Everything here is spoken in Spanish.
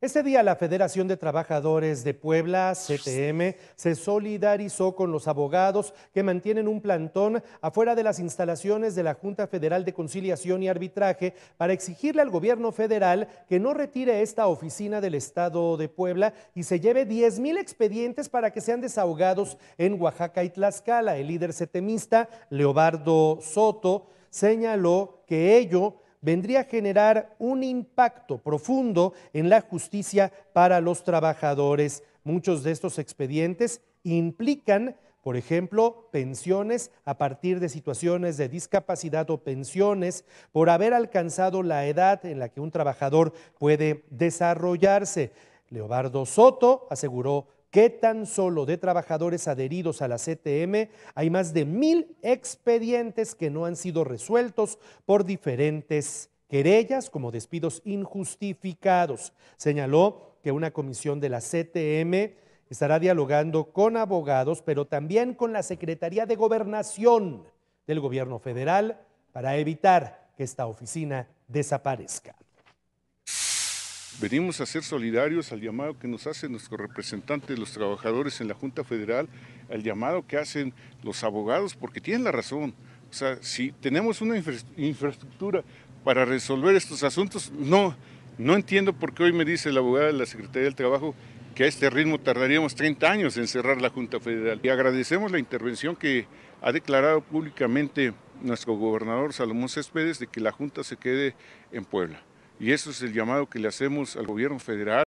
Ese día la Federación de Trabajadores de Puebla, CTM, se solidarizó con los abogados que mantienen un plantón afuera de las instalaciones de la Junta Federal de Conciliación y Arbitraje para exigirle al gobierno federal que no retire esta oficina del Estado de Puebla y se lleve 10 mil expedientes para que sean desahogados en Oaxaca y Tlaxcala. El líder setemista, Leobardo Soto, señaló que ello vendría a generar un impacto profundo en la justicia para los trabajadores. Muchos de estos expedientes implican por ejemplo, pensiones a partir de situaciones de discapacidad o pensiones por haber alcanzado la edad en la que un trabajador puede desarrollarse. Leobardo Soto aseguró que tan solo de trabajadores adheridos a la CTM hay más de mil expedientes que no han sido resueltos por diferentes querellas como despidos injustificados. Señaló que una comisión de la CTM estará dialogando con abogados, pero también con la Secretaría de Gobernación del Gobierno Federal para evitar que esta oficina desaparezca. Venimos a ser solidarios al llamado que nos hacen nuestros representantes, los trabajadores en la Junta Federal, al llamado que hacen los abogados, porque tienen la razón. O sea, si tenemos una infraestructura para resolver estos asuntos, no, no entiendo por qué hoy me dice la abogada de la Secretaría del Trabajo que a este ritmo tardaríamos 30 años en cerrar la Junta Federal. Y agradecemos la intervención que ha declarado públicamente nuestro gobernador Salomón Céspedes de que la Junta se quede en Puebla. Y eso es el llamado que le hacemos al gobierno federal.